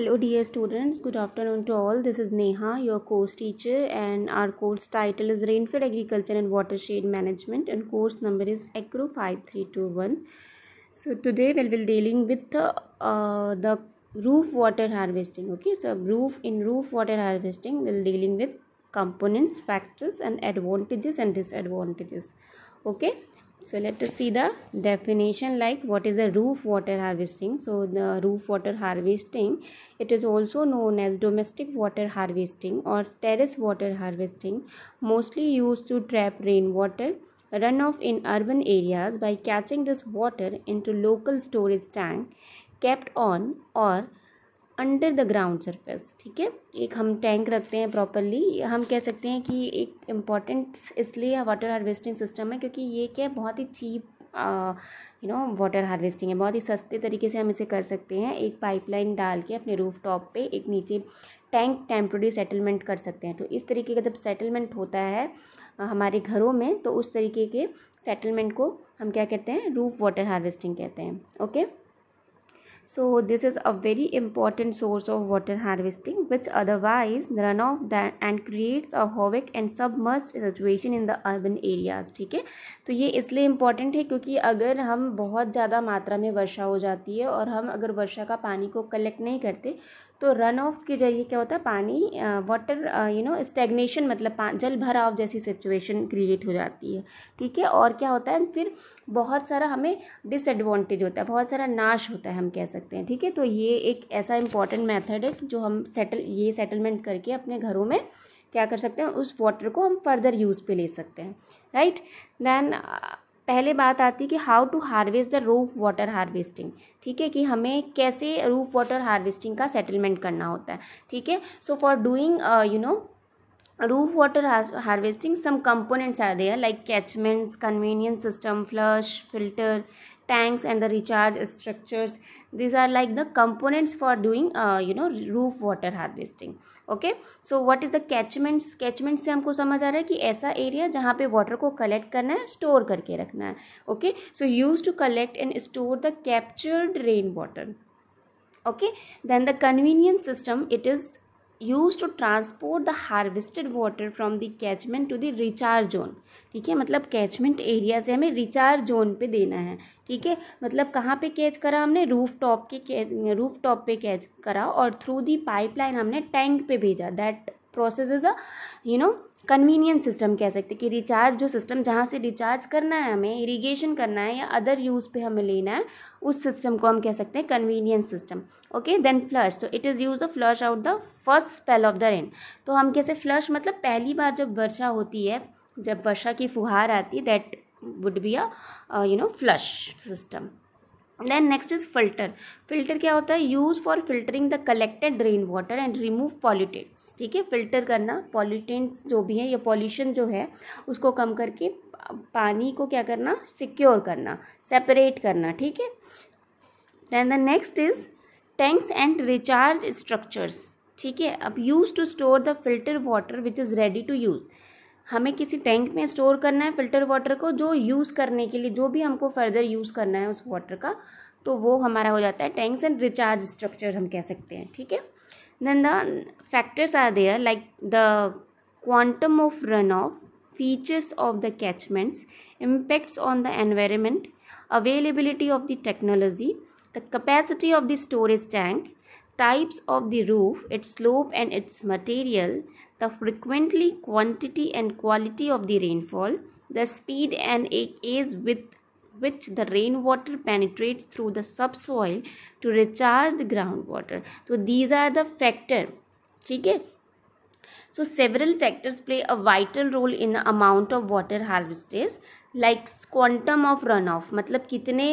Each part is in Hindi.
Hello, dear students. Good afternoon to all. This is Neha, your course teacher, and our course title is Rainfed Agriculture and Watershed Management, and course number is ECO 5321. So, today we will be dealing with the, uh, uh, the roof water harvesting. Okay, so roof in roof water harvesting, we'll dealing with components, factors, and advantages and disadvantages. Okay so let us see the definition like what is the roof water harvesting so the roof water harvesting it is also known as domestic water harvesting or terrace water harvesting mostly used to trap rainwater runoff in urban areas by catching this water into local storage tank kept on or under the ground surface ठीक है एक हम टैंक रखते हैं प्रॉपरली हम कह सकते हैं कि एक इम्पॉर्टेंट इसलिए वाटर हार्वेस्टिंग सिस्टम है क्योंकि ये क्या बहुत ही cheap you know water harvesting है बहुत ही सस्ते तरीके से हम इसे कर सकते हैं एक पाइपलाइन डाल के अपने रूफ टॉप पर एक नीचे टैंक टेम्प्रोरी सेटलमेंट कर सकते हैं तो इस तरीके का जब सेटलमेंट होता है हमारे घरों में तो उस तरीके के सेटलमेंट को हम क्या कहते हैं रूफ वाटर हार्वेस्टिंग कहते हैं okay So this is a very important source of water harvesting which otherwise run off that and creates a havoc and submerged situation in the urban areas ठीक है तो ये इसलिए important है क्योंकि अगर हम बहुत ज़्यादा मात्रा में वर्षा हो जाती है और हम अगर वर्षा का पानी को collect नहीं करते तो रन ऑफ के जरिए क्या होता है पानी वाटर यू नो स्टेगनेशन मतलब जल भराव जैसी सिचुएशन क्रिएट हो जाती है ठीक है और क्या होता है फिर बहुत सारा हमें डिसएडवांटेज होता है बहुत सारा नाश होता है हम कह सकते हैं ठीक है तो ये एक ऐसा इंपॉर्टेंट मेथड है जो हम सेटल ये सेटलमेंट करके अपने घरों में क्या कर सकते हैं उस वाटर को हम फर्दर यूज़ पे ले सकते हैं राइट देन पहले बात आती है कि how to harvest the roof water harvesting ठीक है कि हमें कैसे रूफ वाटर हार्वेस्टिंग का सेटलमेंट करना होता है ठीक है so for doing you know roof water has harvesting some components are there like catchments convenience system flush filter tanks and the recharge structures these are like the components for doing uh, you know roof water harvesting okay so what is the catchments catchment से हमको समझ आ रहा है कि ऐसा एरिया जहाँ पे वाटर को कलेक्ट करना है स्टोर करके रखना है okay so use to collect and store the captured rain water okay then the convenience system it is use to transport the harvested water from the catchment to the recharge zone ठीक है मतलब कैचमेंट एरिया से हमें रिचार्ज जोन पे देना है ठीक है मतलब कहाँ पे कैच करा हमने रूफ टॉप के रूफ टॉप पे कैच करा और थ्रू दी पाइपलाइन हमने टैंक पे भेजा that process is a you know convenience system कह सकते हैं कि रिचार्ज जो सिस्टम जहाँ से रिचार्ज करना है हमें इरिगेशन करना है या अदर यूज़ पे हमें लेना है उस सिस्टम को हम कह सकते हैं convenience system okay then flush तो it is use the flush out the first spell of the rain तो हम कैसे फ्लश मतलब पहली बार जब वर्षा होती है जब वर्षा की फुहार आती है that would be a you know flush system then next is filter filter क्या होता है use for filtering the collected rain water and remove pollutants ठीक है फिल्टर करना पॉल्यूटेंट्स जो भी है या पॉल्यूशन जो है उसको कम करके पानी को क्या करना सिक्योर करना सेपरेट करना ठीक है then the next is tanks and recharge structures ठीक है अब use to store the filter water which is ready to use हमें किसी टैंक में स्टोर करना है फ़िल्टर वाटर को जो यूज़ करने के लिए जो भी हमको फर्दर यूज़ करना है उस वाटर का तो वो हमारा हो जाता है टैंक्स एंड रिचार्ज स्ट्रक्चर हम कह सकते हैं ठीक है then the factors are there like the quantum of run off features of the catchments impacts on the environment availability of the technology the capacity of the storage tank types of the roof, its slope and its material, the frequently quantity and quality of the rainfall, the speed and ease with which the rainwater penetrates through the subsoil to recharge the groundwater. So these are the factor. So several factors play a vital role in the amount of water harvested. Like quantum of run off मतलब कितने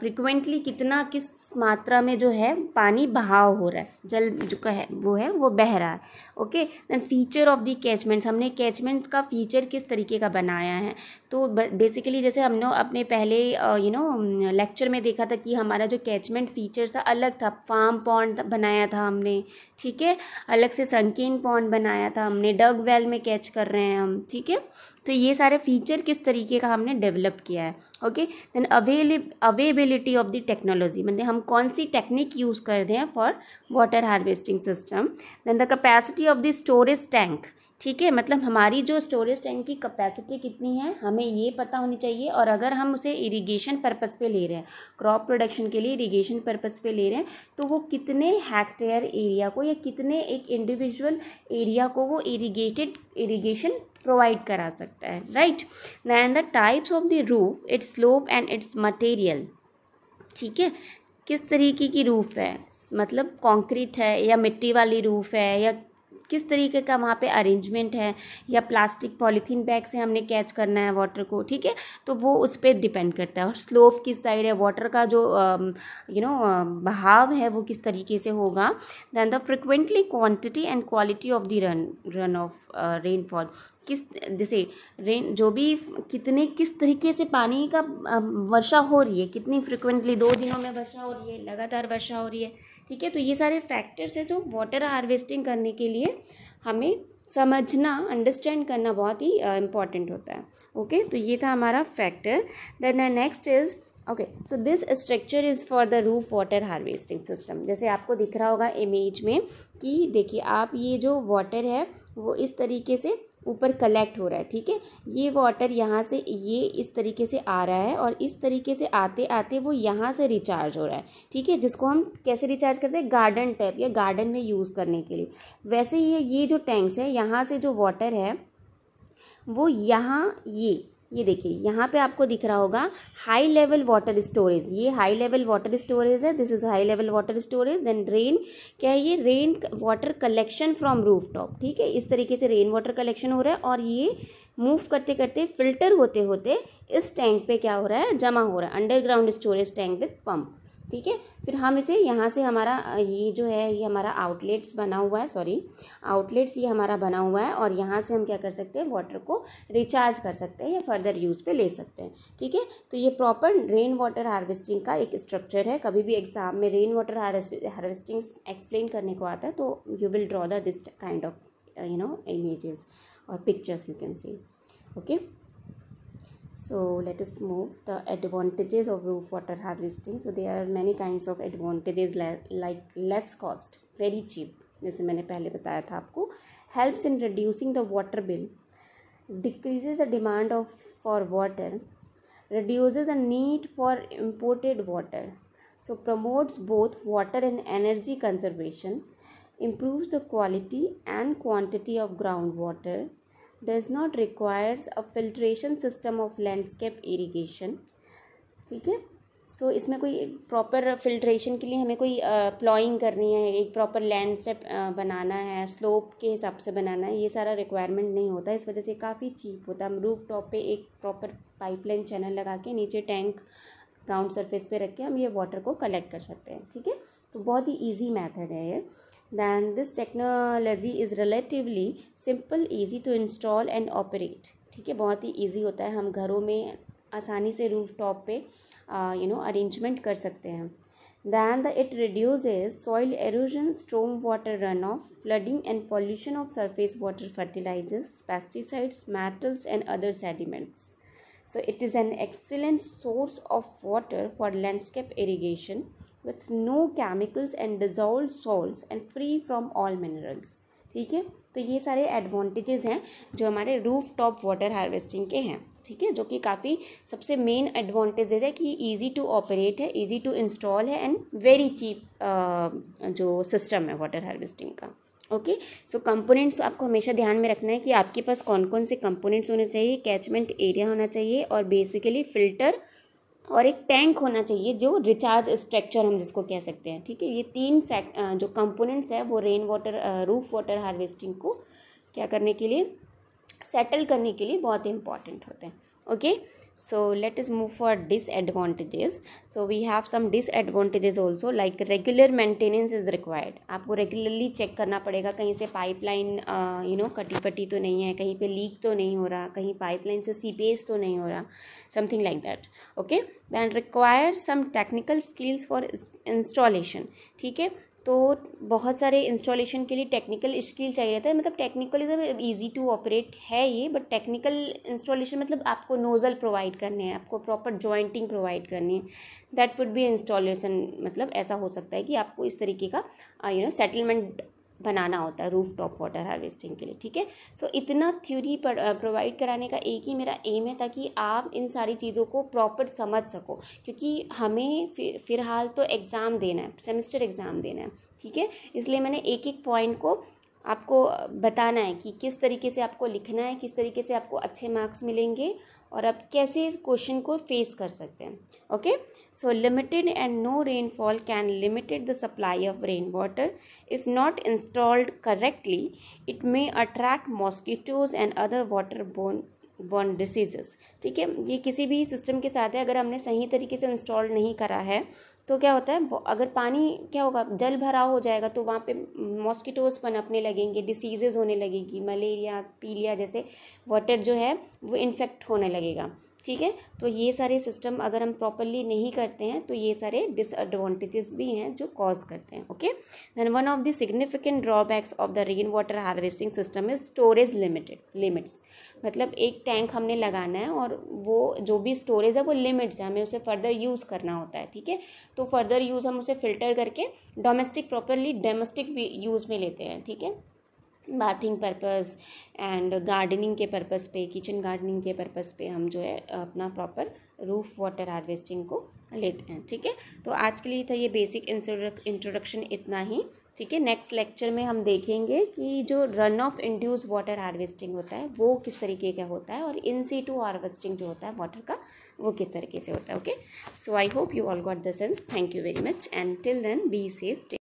फ्रिक्वेंटली uh, कितना किस मात्रा में जो है पानी बहाव हो रहा है जल जो का है वो है वो बह रहा है okay then feature of the catchments हमने कैचमेंट का फीचर किस तरीके का बनाया है तो बेसिकली जैसे हमने अपने पहले यू नो लेक्चर में देखा था कि हमारा जो कैचमेंट फीचर था अलग था फार्म पॉन्ड बनाया था हमने ठीक है अलग से संकीर्ण पॉन्ड बनाया था हमने डग वेल में कैच कर रहे हैं हम ठीक है तो ये सारे फीचर किस तरीके का हमने डेवलप किया है okay then availab availability of the technology मतलब हम कौन सी टेक्निक यूज़ कर रहे हैं for water harvesting system then the capacity of the storage tank ठीक है मतलब हमारी जो स्टोरेज टैंक की कैपेसिटी कितनी है हमें ये पता होनी चाहिए और अगर हम उसे इरिगेशन पर्पस पे ले रहे हैं क्रॉप प्रोडक्शन के लिए इरिगेशन पर्पस पे ले रहे हैं तो वो कितने हेक्टेयर एरिया को या कितने एक इंडिविजुअल एरिया को वो इरिगेटेड इरिगेशन प्रोवाइड करा सकता है right then the types of the roof its slope and its material ठीक है किस तरीके की रूफ़ है मतलब कंक्रीट है या मिट्टी वाली रूफ़ है या किस तरीके का वहाँ पे अरेंजमेंट है या प्लास्टिक पॉलीथीन बैग से हमने कैच करना है वाटर को ठीक है तो वो उस पर डिपेंड करता है और स्लोप किस साइड है वाटर का जो यू um, नो um, बहाव है वो किस तरीके से होगा then the frequently quantity and quality of the run run off rainfall किस जैसे रेन जो भी कितने किस तरीके से पानी का um, वर्षा हो रही है कितनी फ्रिक्वेंटली दो दिनों में वर्षा हो रही है लगातार वर्षा हो रही है ठीक है तो ये सारे फैक्टर्स हैं जो वाटर हार्वेस्टिंग करने के लिए हमें समझना अंडरस्टैंड करना बहुत ही इम्पॉर्टेंट होता है ओके okay? तो ये था हमारा factor then next is okay so this structure is for the roof water harvesting system जैसे आपको दिख रहा होगा इमेज में कि देखिए आप ये जो वाटर है वो इस तरीके से ऊपर कलेक्ट हो रहा है ठीक है ये वाटर यहाँ से ये इस तरीके से आ रहा है और इस तरीके से आते आते वो यहाँ से रिचार्ज हो रहा है ठीक है जिसको हम कैसे रिचार्ज करते हैं गार्डन टैप या गार्डन में यूज़ करने के लिए वैसे ये ये जो टैंक्स है यहाँ से जो वाटर है वो यहाँ ये ये देखिए यहाँ पे आपको दिख रहा होगा हाई लेवल वाटर स्टोरेज ये हाई लेवल वाटर स्टोरेज है this is high level water storage then rain क्या है ये rain water collection from roof top ठीक है इस तरीके से रेन वाटर कलेक्शन हो रहा है और ये मूव करते करते फिल्टर होते होते इस टैंक पे क्या हो रहा है जमा हो रहा है underground storage tank with pump ठीक है फिर हम इसे यहाँ से हमारा ये जो है ये हमारा आउटलेट्स बना हुआ है सॉरी आउटलेट्स ये हमारा बना हुआ है और यहाँ से हम क्या कर सकते हैं वाटर को रिचार्ज कर सकते हैं या फर्दर यूज़ पे ले सकते हैं ठीक है तो ये प्रॉपर रेन वाटर हार्वेस्टिंग का एक स्ट्रक्चर है कभी भी एग्जाम में रेन वाटर हार्वेस्टिंग एक्सप्लेन करने को आता है तो you will draw the this kind of you know images और pictures you can see okay so let us move the advantages of roof water harvesting so there are many kinds of advantages like less cost very cheap जैसे मैंने पहले बताया था आपको reducing the water bill, decreases the demand of for water, reduces the need for imported water so promotes both water and energy conservation improves the quality and quantity of groundwater does not requires a filtration system of landscape irrigation ठीक है सो so, इसमें कोई प्रॉपर फिल्ट्रेशन के लिए हमें कोई प्लॉइंग करनी है एक प्रॉपर लैंडस्केप बनाना है स्लोप के हिसाब से बनाना है ये सारा रिक्वायरमेंट नहीं होता इस वजह से काफ़ी चीप होता है हम रूफ टॉप पर एक प्रॉपर पाइपलाइन चैनल लगा के नीचे टैंक ग्राउंड सरफेस पे रख के हम ये वाटर को कलेक्ट कर सकते हैं ठीक है तो बहुत ही ईजी मैथड है ये then this technology is relatively simple easy to install and operate ठीक है बहुत ही ईजी होता है हम घरों में आसानी से रूफ टॉप पर यू नो अरेंजमेंट कर सकते हैं then the it reduce soil erosion storm water run off flooding and pollution of surface water fertilisers pesticides metals and other sediments so it is an excellent source of water for landscape irrigation with no chemicals and dissolve salt and free from all minerals ठीक है तो ये सारे एडवांटेजेस हैं जो हमारे रूफ टॉप वाटर हार्वेस्टिंग के हैं ठीक है जो कि काफ़ी सबसे मेन एडवांटेज है कि इजी टू ऑपरेट है इजी टू इंस्टॉल है एंड वेरी चीप जो सिस्टम है वाटर हार्वेस्टिंग का ओके सो कंपोनेंट्स आपको हमेशा ध्यान में रखना है कि आपके पास कौन कौन से कंपोनेंट्स होने चाहिए कैचमेंट एरिया होना चाहिए और बेसिकली फिल्टर और एक टैंक होना चाहिए जो रिचार्ज स्ट्रक्चर हम जिसको कह सकते हैं ठीक है ये तीन फैक्ट जो कंपोनेंट्स है वो rain water roof water harvesting को क्या करने के लिए सेटल करने के लिए बहुत ही इंपॉर्टेंट होते हैं okay so let us move for disadvantages so we have some disadvantages also like regular maintenance is required आपको regularly check करना पड़ेगा कहीं से pipeline uh, you know कटी पटी तो नहीं है कहीं पे leak तो नहीं हो रहा कहीं pipeline से seepage तो नहीं हो रहा something like that okay then require some technical skills for installation ठीक है तो बहुत सारे इंस्टॉलेशन के लिए टेक्निकल स्किल चाहिए रहता है मतलब technical is easy to operate है ये बट टेक्निकल इंस्टॉलेशन मतलब आपको नोज़ल प्रोवाइड करने हैं आपको प्रॉपर जॉइंटिंग प्रोवाइड करनी है दैट वुड बी इंस्टॉलेशन मतलब ऐसा हो सकता है कि आपको इस तरीके का यू नो सेटलमेंट बनाना होता है रूफ टॉप वाटर हार्वेस्टिंग के लिए ठीक है सो इतना थ्योरी प्रोवाइड कराने का एक ही मेरा एम है ताकि आप इन सारी चीज़ों को प्रॉपर समझ सको क्योंकि हमें फिर फिलहाल तो एग्ज़ाम देना है सेमेस्टर एग्ज़ाम देना है ठीक है इसलिए मैंने एक एक पॉइंट को आपको बताना है कि किस तरीके से आपको लिखना है किस तरीके से आपको अच्छे मार्क्स मिलेंगे और आप कैसे इस क्वेश्चन को फेस कर सकते हैं okay so limited and no rainfall can limited the supply of rain water if not installed correctly it may attract mosquitoes and other water borne borne diseases ठीक है ये किसी भी सिस्टम के साथ है अगर हमने सही तरीके से इंस्टॉल नहीं करा है तो क्या होता है अगर पानी क्या होगा जल भराव हो जाएगा तो वहाँ पे मॉस्किटोज पनपने लगेंगे डिसीजेज होने लगेगी मलेरिया पीलिया जैसे वाटर जो है वो इन्फेक्ट होने लगेगा ठीक है तो ये सारे सिस्टम अगर हम प्रॉपरली नहीं करते हैं तो ये सारे डिसएडवांटेजेस भी हैं जो कॉज करते हैं okay then one of the significant drawbacks of the rain water harvesting system is storage limited limits मतलब एक टैंक हमने लगाना है और वो जो भी स्टोरेज है वो लिमिट्स है हमें उसे फर्दर यूज़ करना होता है ठीक है तो फर्दर यूज़ हम उसे फिल्टर करके डोमेस्टिक प्रॉपरली डोमेस्टिक यूज़ में लेते हैं ठीक है बाथिंग पर्पस एंड गार्डनिंग के पर्पस पे किचन गार्डनिंग के पर्पस पे हम जो है अपना प्रॉपर रूफ वाटर हार्वेस्टिंग को लेते हैं ठीक है तो आज के लिए था ये बेसिक इंट्रोडक्शन इतना ही ठीक है नेक्स्ट लेक्चर में हम देखेंगे कि जो run off induce water harvesting होता है वो किस तरीके का होता है और इन सी टू हार्वेस्टिंग जो होता है वाटर का वो किस तरीके से होता है okay so I hope you all got the sense thank you very much and till then be safe